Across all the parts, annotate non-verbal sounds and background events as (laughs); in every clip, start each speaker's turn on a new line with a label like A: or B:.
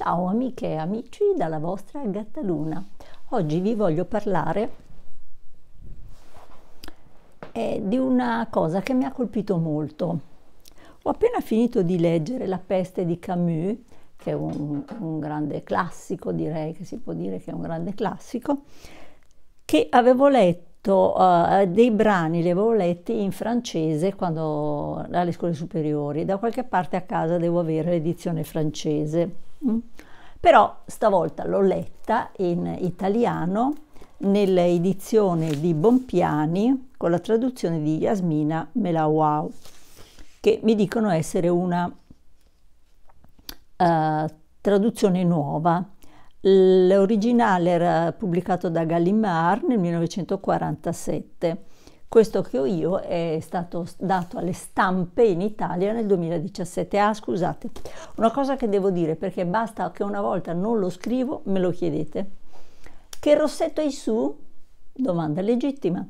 A: Ciao amiche e amici dalla vostra Gattaluna. Oggi vi voglio parlare eh, di una cosa che mi ha colpito molto. Ho appena finito di leggere La peste di Camus, che è un, un grande classico, direi che si può dire che è un grande classico, che avevo letto Uh, dei brani, li avevo letti in francese quando alle scuole superiori, da qualche parte a casa devo avere l'edizione francese. Mm. Però stavolta l'ho letta in italiano nell'edizione di Bompiani con la traduzione di Yasmina Melawau, che mi dicono essere una uh, traduzione nuova. L'originale era pubblicato da Gallimard nel 1947 questo che ho io è stato dato alle stampe in Italia nel 2017. Ah, scusate, una cosa che devo dire perché basta che una volta non lo scrivo, me lo chiedete. Che rossetto hai su? Domanda legittima.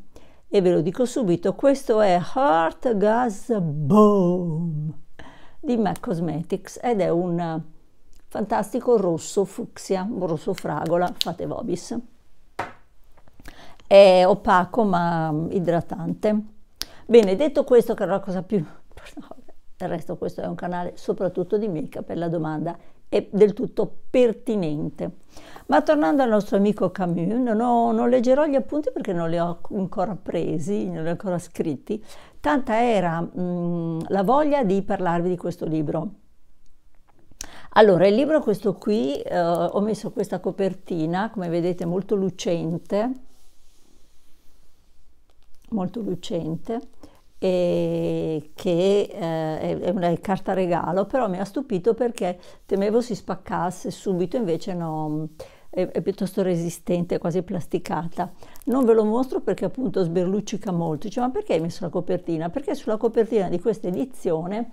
A: E ve lo dico subito, questo è Heart Gas Bomb di MAC Cosmetics ed è un fantastico rosso fucsia, un rosso fragola, fate vobis è opaco ma idratante. Bene, detto questo, che era la cosa più importante, del resto questo è un canale soprattutto di make-up per la domanda è del tutto pertinente. Ma tornando al nostro amico Camus, non, ho, non, leggerò gli appunti perché non li ho ancora presi, non li ho ancora scritti, tanta era mh, mm, la voglia di parlarvi di questo libro. Allora, il libro questo qui, eh, ho messo questa copertina, come vedete molto lucente, molto lucente e che eh, è una carta regalo, però mi ha stupito perché temevo si spaccasse subito, invece no, è, è, piuttosto resistente, quasi plasticata. Non ve lo mostro perché appunto sberluccica molto. Dice, ma perché hai messo la copertina? Perché sulla copertina di questa edizione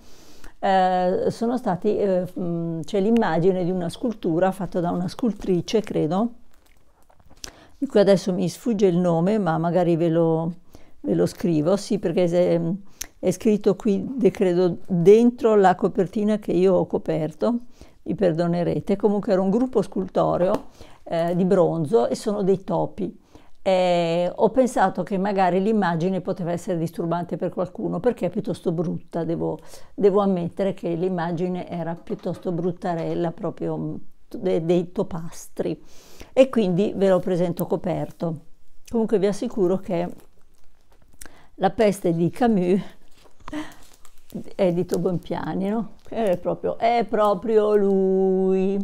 A: eh, sono stati, eh, c'è l'immagine di una scultura fatta da una scultrice, credo, di cui adesso mi sfugge il nome, ma magari ve lo ve lo scrivo, sì, perché ehm, è scritto qui, credo, dentro la copertina che io ho coperto, mi perdonerete. Comunque era un gruppo scultoreo eh, di bronzo e sono dei topi. Eh, ho pensato che magari l'immagine poteva essere disturbante per qualcuno perché è piuttosto brutta, devo, devo ammettere che l'immagine era piuttosto bruttarella proprio mm, de, dei topastri e quindi ve lo presento coperto. Comunque vi assicuro che la peste di Camus edito di Bonpiani, no? È proprio, è proprio lui.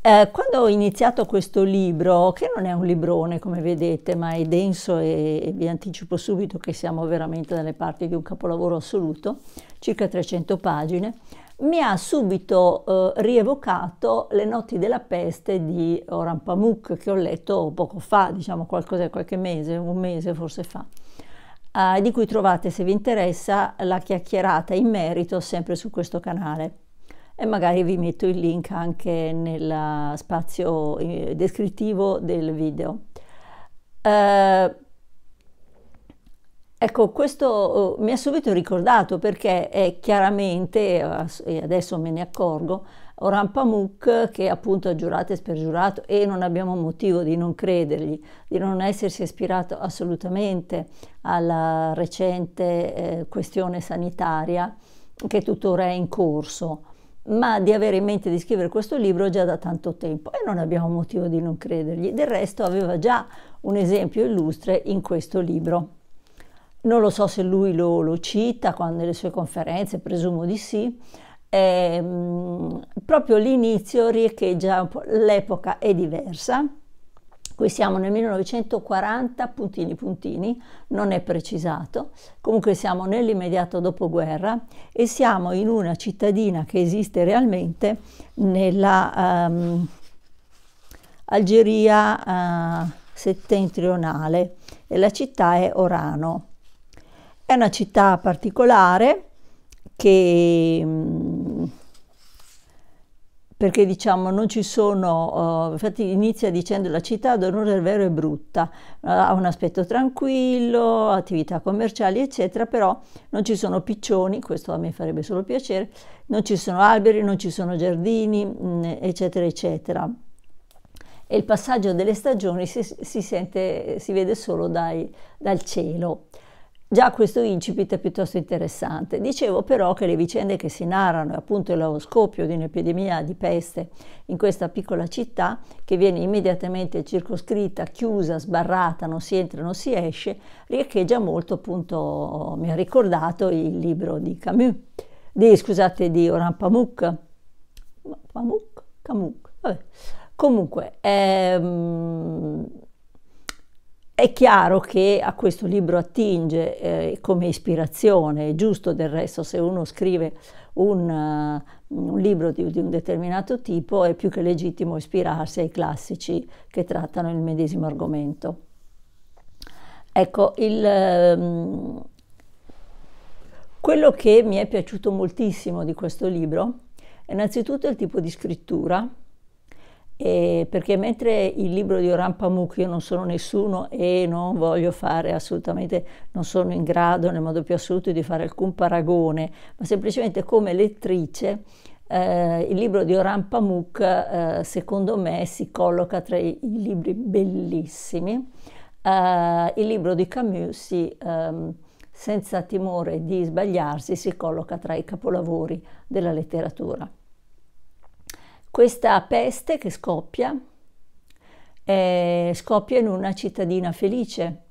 A: Eh, quando ho iniziato questo libro, che non è un librone come vedete, ma è denso e, e vi anticipo subito che siamo veramente dalle parti di un capolavoro assoluto, circa 300 pagine, mi ha subito eh, rievocato Le notti della peste di Oran Pamuk che ho letto poco fa, diciamo qualcosa, qualche mese, un mese forse fa eh, di cui trovate, se vi interessa, la chiacchierata in merito sempre su questo canale. E magari vi metto il link anche nel spazio eh, descrittivo del video. Eh, Ecco, questo oh, mi ha subito ricordato perché è chiaramente, eh, e adesso me ne accorgo, Oran Pamuk che appunto ha giurato e spergiurato e non abbiamo motivo di non credergli, di non essersi ispirato assolutamente alla recente eh, questione sanitaria che tuttora è in corso, ma di avere in mente di scrivere questo libro già da tanto tempo e non abbiamo motivo di non credergli. Del resto aveva già un esempio illustre in questo libro. Non lo so se lui lo, lo cita quando nelle sue conferenze, presumo di sì, eh, proprio l'inizio riecheggia l'epoca è diversa. Qui siamo nel 1940, puntini puntini, non è precisato, comunque siamo nell'immediato dopoguerra e siamo in una cittadina che esiste realmente nella um, Algeria uh, settentrionale e la città è Orano. È una città particolare che... Um, perché diciamo non ci sono, uh, infatti inizia dicendo la città ad onore vero è brutta, eh, ha un aspetto tranquillo, attività commerciali eccetera, però non ci sono piccioni, questo a me farebbe solo piacere, non ci sono alberi, non ci sono giardini mh, mm, eccetera eccetera. E il passaggio delle stagioni si, si, sente, si vede solo dai, dal cielo. Già questo incipit è piuttosto interessante. Dicevo però che le vicende che si narrano, appunto lo scoppio di un'epidemia di peste in questa piccola città, che viene immediatamente circoscritta, chiusa, sbarrata, non si entra, non si esce, riecheggia molto, appunto, mi ha ricordato il libro di Camus, di, scusate, di Oran Pamuk. Pamuk? Camus, vabbè. Comunque, ehm, è chiaro che a questo libro attinge eh, come ispirazione, è giusto del resto se uno scrive un, uh, un libro di, di, un determinato tipo è più che legittimo ispirarsi ai classici che trattano il medesimo argomento. Ecco, il, um, quello che mi è piaciuto moltissimo di questo libro è innanzitutto il tipo di scrittura e perché mentre il libro di Oran Pamuk io non sono nessuno e non voglio fare assolutamente, non sono in grado nel modo più assoluto di fare alcun paragone, ma semplicemente come lettrice eh, il libro di Oran Pamuk eh, secondo me si colloca tra i, i libri bellissimi. Eh, il libro di Camus si, ehm, senza timore di sbagliarsi si colloca tra i capolavori della letteratura. Questa peste che scoppia eh, scoppia in una cittadina felice.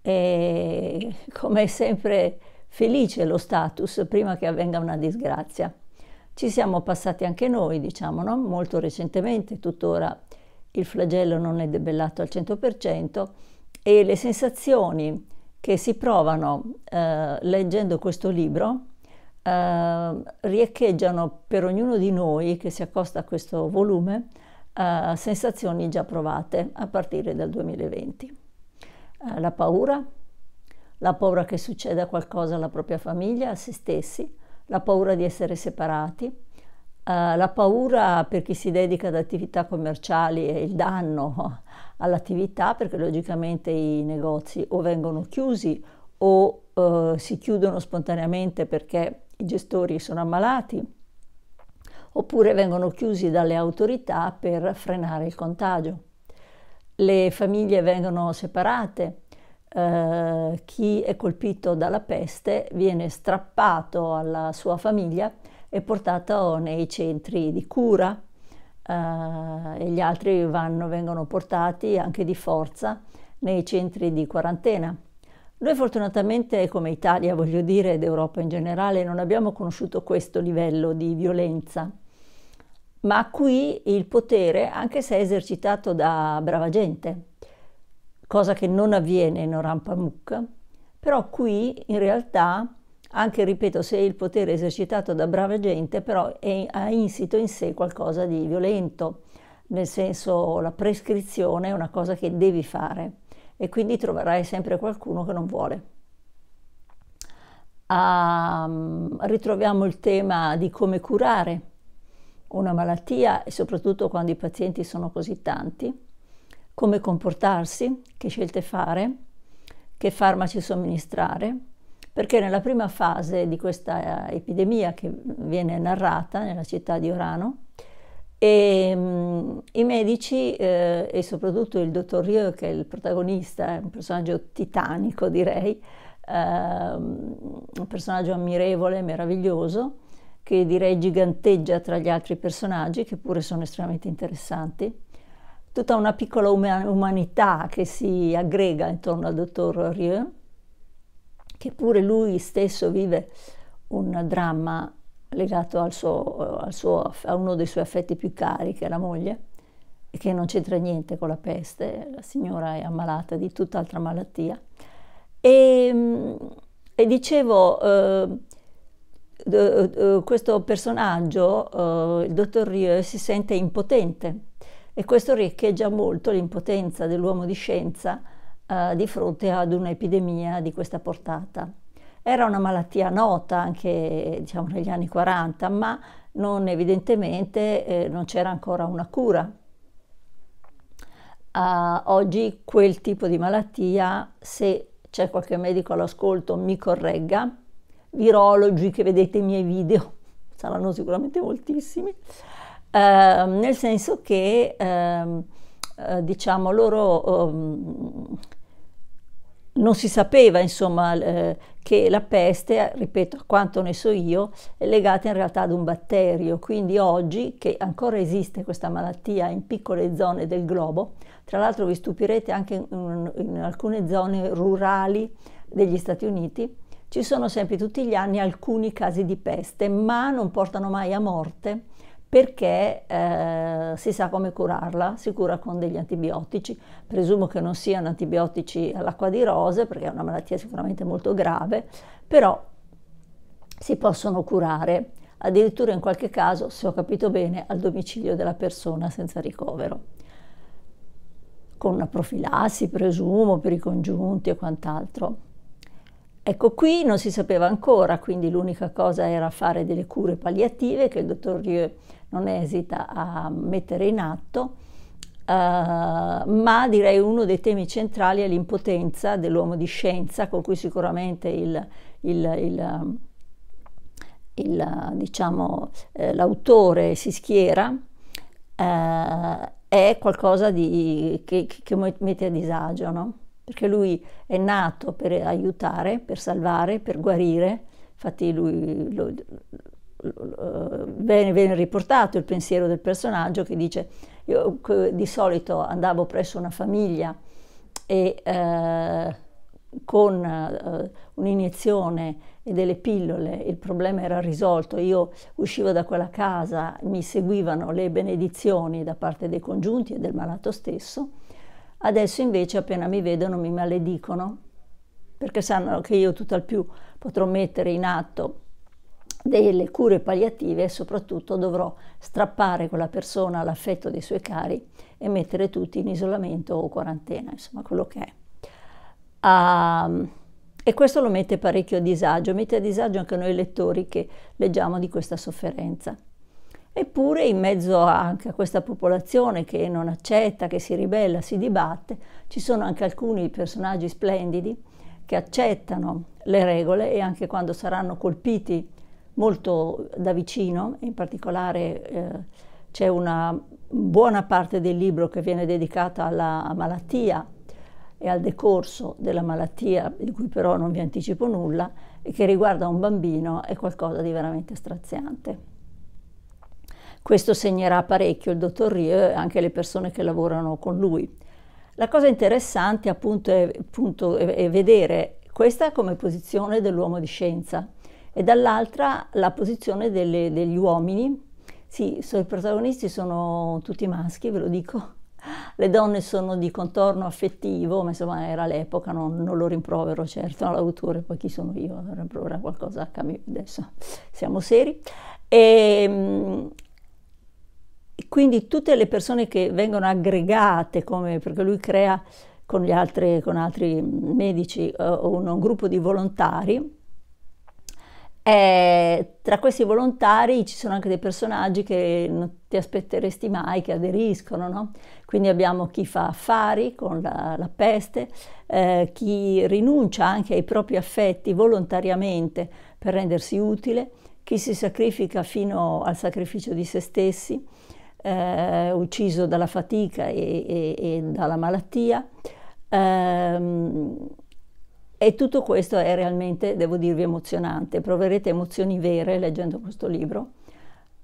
A: E come è sempre felice lo status prima che avvenga una disgrazia. Ci siamo passati anche noi, diciamo, no? molto recentemente, tuttora il flagello non è debellato al 100% e le sensazioni che si provano eh, leggendo questo libro eh, riecheggiano per ognuno di noi che si accosta a questo volume eh, sensazioni già provate a partire dal 2020. Eh, la paura, la paura che succeda qualcosa alla propria famiglia, a se stessi, la paura di essere separati, Uh, la paura per chi si dedica ad attività commerciali e il danno (laughs) all'attività, perché logicamente i negozi o vengono chiusi o uh, si chiudono spontaneamente perché i gestori sono ammalati oppure vengono chiusi dalle autorità per frenare il contagio. Le famiglie vengono separate, eh, chi è colpito dalla peste viene strappato alla sua famiglia e portato nei centri di cura eh, e gli altri vanno, vengono portati anche di forza nei centri di quarantena. Noi fortunatamente come Italia, voglio dire, ed Europa in generale, non abbiamo conosciuto questo livello di violenza, ma qui il potere, anche se è esercitato da brava gente, cosa che non avviene in Oran Pamuk, però qui in realtà, anche ripeto, se il potere è esercitato da brava gente, però è, ha insito in sé qualcosa di violento, nel senso la prescrizione è una cosa che devi fare e quindi troverai sempre qualcuno che non vuole. Ah, ritroviamo il tema di come curare una malattia e soprattutto quando i pazienti sono così tanti, come comportarsi, che scelte fare, che farmaci somministrare, perché nella prima fase di questa eh, epidemia che viene narrata nella città di Orano, e, um, I medici eh, e soprattutto il dottor Rio, che è il protagonista, è un personaggio titanico direi, ehm, un personaggio ammirevole, meraviglioso, che direi giganteggia tra gli altri personaggi, che pure sono estremamente interessanti. Tutta una piccola um- umanità che si aggrega intorno al dottor Rieu, che pure lui stesso vive un dramma legato al suo, al suo, a uno dei suoi affetti più cari, che è la moglie, e che non c'entra niente con la peste, la signora è ammalata di tutt'altra malattia. E, ehm, e dicevo, eh, questo personaggio, eh, il dottor Rieu, si sente impotente e questo riecheggia molto l'impotenza dell'uomo di scienza eh, di fronte ad un'epidemia di questa portata. Era una malattia nota anche diciamo, negli anni 40, ma non, evidentemente eh, non c'era ancora una cura. Uh, oggi quel tipo di malattia, se c'è qualche medico all'ascolto, mi corregga. Virologi che vedete i miei video, (laughs) saranno sicuramente moltissimi, uh, nel senso che, uh, diciamo, loro... Um, non si sapeva insomma eh, che la peste, ripeto a quanto ne so io, è legata in realtà ad un batterio, quindi oggi che ancora esiste questa malattia in piccole zone del globo, tra l'altro vi stupirete anche in, in alcune zone rurali degli Stati Uniti, ci sono sempre tutti gli anni alcuni casi di peste, ma non portano mai a morte perché eh, si sa come curarla, si cura con degli antibiotici, presumo che non siano antibiotici all'acqua di rose perché è una malattia sicuramente molto grave, però si possono curare addirittura in qualche caso, se ho capito bene, al domicilio della persona senza ricovero, con una profilassi presumo per i congiunti e quant'altro. Ecco, qui non si sapeva ancora, quindi l'unica cosa era fare delle cure palliative che il dottor Rieu non esita a mettere in atto, eh, ma direi uno dei temi centrali è l'impotenza dell'uomo di scienza, con cui sicuramente il, il, il il, diciamo, eh, l'autore si schiera eh, è qualcosa di, che, che mette a disagio. No? perché lui è nato per aiutare, per salvare, per guarire, infatti lui lo, Bene, eh, viene, riportato il pensiero del personaggio che dice io di solito andavo presso una famiglia e eh, con eh, un'iniezione e delle pillole il problema era risolto, io uscivo da quella casa, mi seguivano le benedizioni da parte dei congiunti e del malato stesso Adesso invece appena mi vedono mi maledicono perché sanno che io tutt'al più potrò mettere in atto delle cure palliative e soprattutto dovrò strappare quella persona all'affetto dei suoi cari e mettere tutti in isolamento o quarantena, insomma quello che è. Uh, e questo lo mette parecchio a disagio, mette a disagio anche noi lettori che leggiamo di questa sofferenza. Eppure in mezzo anche a questa popolazione che non accetta, che si ribella, si dibatte, ci sono anche alcuni personaggi splendidi che accettano le regole e anche quando saranno colpiti molto da vicino, in particolare eh, c'è una buona parte del libro che viene dedicata alla malattia e al decorso della malattia, di cui però non vi anticipo nulla, e che riguarda un bambino, è qualcosa di veramente straziante. Questo segnerà parecchio il dottor Rio e anche le persone che lavorano con lui. La cosa interessante appunto è, appunto, è vedere questa come posizione dell'uomo di scienza e dall'altra la posizione delle, degli uomini. Sì, so, i protagonisti sono tutti maschi, ve lo dico. Le donne sono di contorno affettivo, ma insomma era l'epoca, non, non lo rimprovero certo all'autore, (laughs) poi chi sono io, rimproverà qualcosa a Camus adesso, siamo seri. E, ehm, quindi tutte le persone che vengono aggregate, come, perché lui crea con, altri, con altri, medici uh, un, un, gruppo di volontari, e eh, tra questi volontari ci sono anche dei personaggi che non ti aspetteresti mai che aderiscono, no? quindi abbiamo chi fa affari con la, la peste, eh, chi rinuncia anche ai propri affetti volontariamente per rendersi utile, chi si sacrifica fino al sacrificio di se stessi, eh, ucciso dalla fatica e, e, e dalla malattia. Ehm, e tutto questo è realmente, devo dirvi, emozionante. Proverete emozioni vere leggendo questo libro,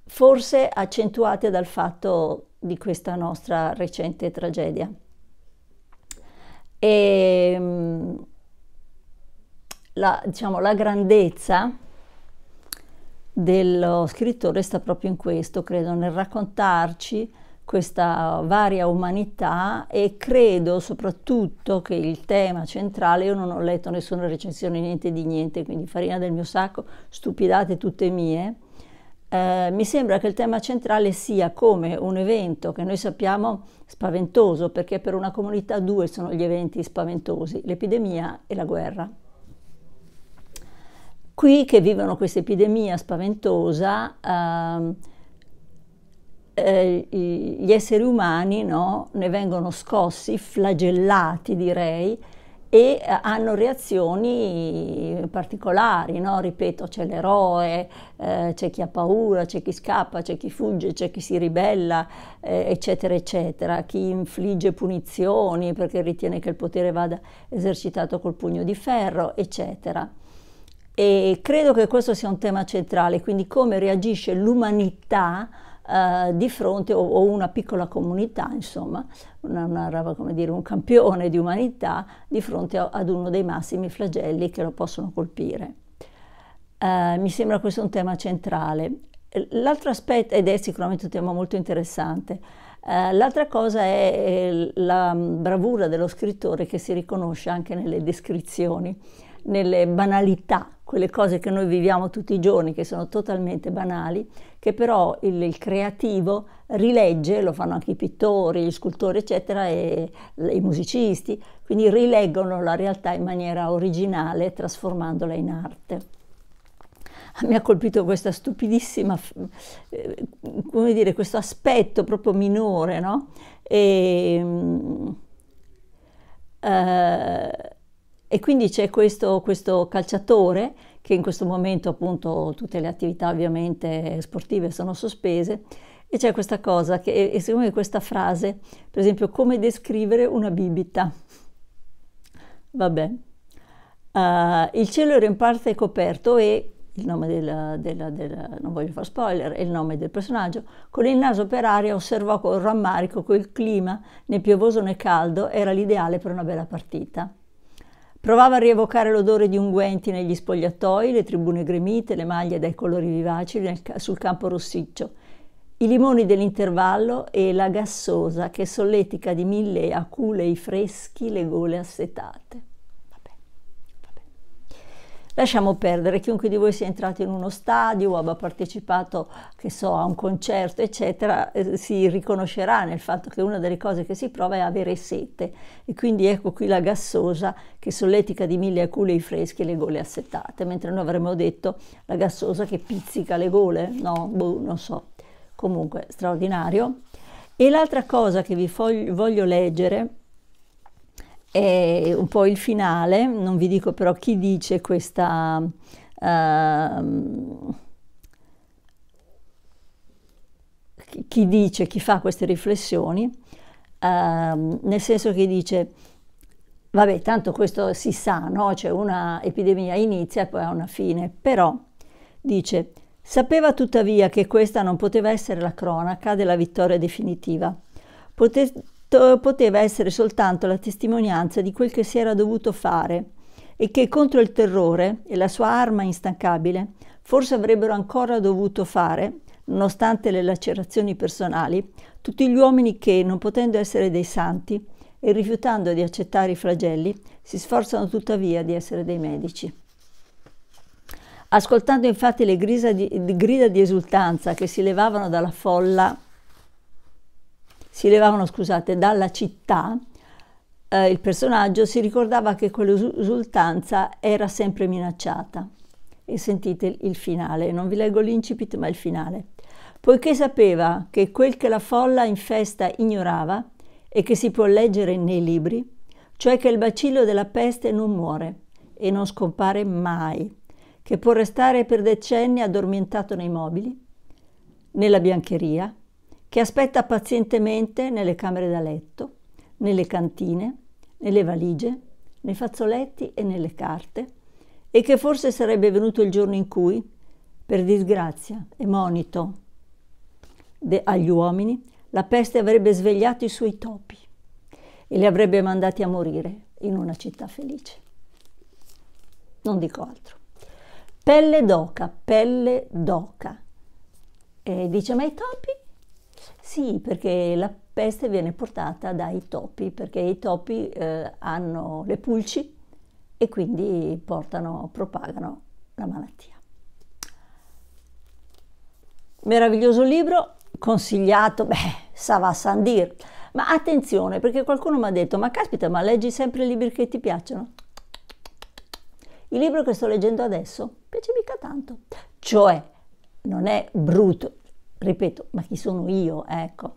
A: forse accentuate dal fatto di questa nostra recente tragedia. E, ehm, la, diciamo, la grandezza dello scrittore sta proprio in questo, credo, nel raccontarci questa varia umanità e credo soprattutto che il tema centrale, io non ho letto nessuna recensione, niente di niente, quindi farina del mio sacco, stupidate tutte mie, eh, mi sembra che il tema centrale sia come un evento che noi sappiamo spaventoso, perché per una comunità due sono gli eventi spaventosi, l'epidemia e la guerra qui che vivono questa epidemia spaventosa, ehm, eh, eh, gli esseri umani no, ne vengono scossi, flagellati direi, e eh, hanno reazioni particolari, no? ripeto, c'è l'eroe, eh, c'è chi ha paura, c'è chi scappa, c'è chi fugge, c'è chi si ribella, eh, eccetera, eccetera, chi infligge punizioni perché ritiene che il potere vada esercitato col pugno di ferro, eccetera. E credo che questo sia un tema centrale, quindi come reagisce l'umanità eh, di fronte o, o, una piccola comunità, insomma, una, una, dire, un campione di umanità di fronte a, ad uno dei massimi flagelli che lo possono colpire. Eh, mi sembra questo un tema centrale. L'altro aspetto, ed è sicuramente un tema molto interessante, eh, l'altra cosa è la bravura dello scrittore che si riconosce anche nelle descrizioni, nelle banalità quelle cose che noi viviamo tutti i giorni, che sono totalmente banali, che però il, il creativo rilegge, lo fanno anche i pittori, gli scultori, eccetera, e, i musicisti, quindi rileggono la realtà in maniera originale, trasformandola in arte mi ha colpito questa stupidissima, eh, come dire, questo aspetto proprio minore, no? E, ehm, uh, eh, e quindi c'è questo, questo calciatore che in questo momento appunto tutte le attività ovviamente sportive sono sospese e c'è questa cosa che, e secondo me questa frase, per esempio, come descrivere una bibita. Vabbè. Uh, il cielo era in parte coperto e, il nome della, della, della, non voglio fare spoiler, è il nome del personaggio, con il naso per aria osservò con rammarico che il clima, né piovoso né caldo, era l'ideale per una bella partita. Provava a rievocare l'odore di unguenti negli spogliatoi, le tribune gremite, le maglie dai colori vivaci nel, sul campo rossiccio, i limoni dell'intervallo e la gassosa che solletica di mille aculei freschi le gole assetate. Lasciamo perdere, chiunque di voi sia entrato in uno stadio o abbia partecipato, che so, a un concerto, eccetera, eh, si riconoscerà nel fatto che una delle cose che si prova è avere sete. E quindi ecco qui la gassosa che solletica di mille aculei freschi le gole assettate, mentre noi avremmo detto la gassosa che pizzica le gole, no, boh, non so. Comunque, straordinario. E l'altra cosa che vi voglio leggere è un po' il finale, non vi dico però chi dice questa... Uh, chi dice, chi fa queste riflessioni, uh, nel senso che dice, vabbè, tanto questo si sa, no? C'è cioè una epidemia inizia e poi ha una fine, però dice, sapeva tuttavia che questa non poteva essere la cronaca della vittoria definitiva. Pote- to- poteva essere soltanto la testimonianza di quel che si era dovuto fare e che contro il terrore e la sua arma instancabile forse avrebbero ancora dovuto fare, nonostante le lacerazioni personali, tutti gli uomini che, non potendo essere dei santi e rifiutando di accettare i flagelli, si sforzano tuttavia di essere dei medici. Ascoltando infatti le grida di, grida di esultanza che si levavano dalla folla si levavano scusate, dalla città, eh, il personaggio si ricordava che quell'esultanza era sempre minacciata. E sentite il finale, non vi leggo l'incipit ma il finale. Poiché sapeva che quel che la folla in festa ignorava e che si può leggere nei libri, cioè che il bacillo della peste non muore e non scompare mai, che può restare per decenni addormentato nei mobili, nella biancheria, che aspetta pazientemente nelle camere da letto, nelle cantine, nelle valigie, nei fazzoletti e nelle carte, e che forse sarebbe venuto il giorno in cui, per disgrazia e monito de- agli uomini, la peste avrebbe svegliato i suoi topi e li avrebbe mandati a morire in una città felice. Non dico altro. Pelle d'oca, pelle d'oca. E dice, ma i topi sì, perché la peste viene portata dai topi, perché i topi eh, hanno le pulci e quindi portano, propagano la malattia. Meraviglioso libro, consigliato, beh, Sava Sandir. Ma attenzione, perché qualcuno mi ha detto, ma caspita, ma leggi sempre i libri che ti piacciono? Il libro che sto leggendo adesso piace mica tanto. Cioè, non è brutto, ripeto, ma chi sono io? Ecco,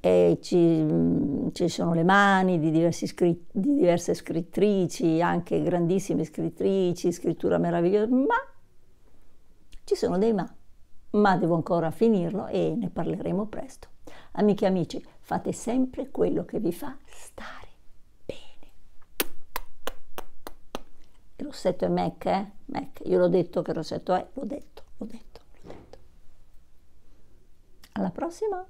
A: e ci, mm, ci sono le mani di, di, diverse scrittrici, anche grandissime scrittrici, scrittura meravigliosa, ma ci sono dei ma, ma devo ancora finirlo e ne parleremo presto. Amiche e amici, fate sempre quello che vi fa stare bene. Il rossetto è Mac, eh? Mac, io l'ho detto che rossetto è, l'ho detto, l'ho detto. Alla prossima!